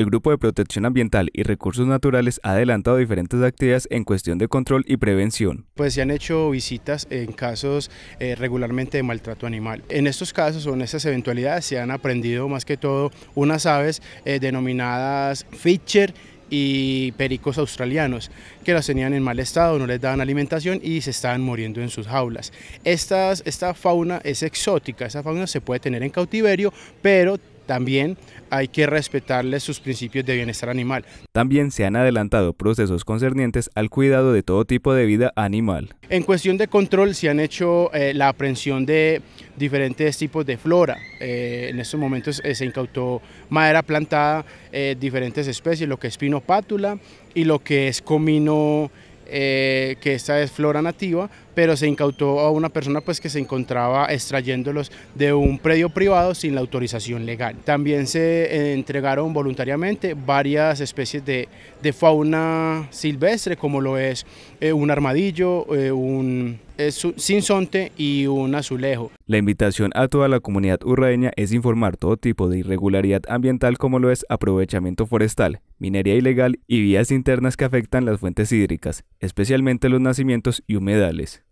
El Grupo de Protección Ambiental y Recursos Naturales ha adelantado diferentes actividades en cuestión de control y prevención. Pues se han hecho visitas en casos eh, regularmente de maltrato animal. En estos casos o en estas eventualidades se han aprendido más que todo unas aves eh, denominadas Fischer y pericos australianos que las tenían en mal estado, no les daban alimentación y se estaban muriendo en sus jaulas. Estas, esta fauna es exótica, esa fauna se puede tener en cautiverio, pero también hay que respetarles sus principios de bienestar animal. También se han adelantado procesos concernientes al cuidado de todo tipo de vida animal. En cuestión de control se han hecho eh, la aprehensión de diferentes tipos de flora. Eh, en estos momentos eh, se incautó madera plantada, diferentes especies, lo que es pino pátula y lo que es comino, que esta es flora nativa, pero se incautó a una persona pues que se encontraba extrayéndolos de un predio privado sin la autorización legal. También se eh, entregaron voluntariamente varias especies de, fauna silvestre como lo es eh, un armadillo, eh, un sinsonte y un azulejo. La invitación a toda la comunidad urraeña es informar todo tipo de irregularidad ambiental como lo es aprovechamiento forestal, minería ilegal y vías internas que afectan las fuentes hídricas, especialmente los nacimientos y humedales.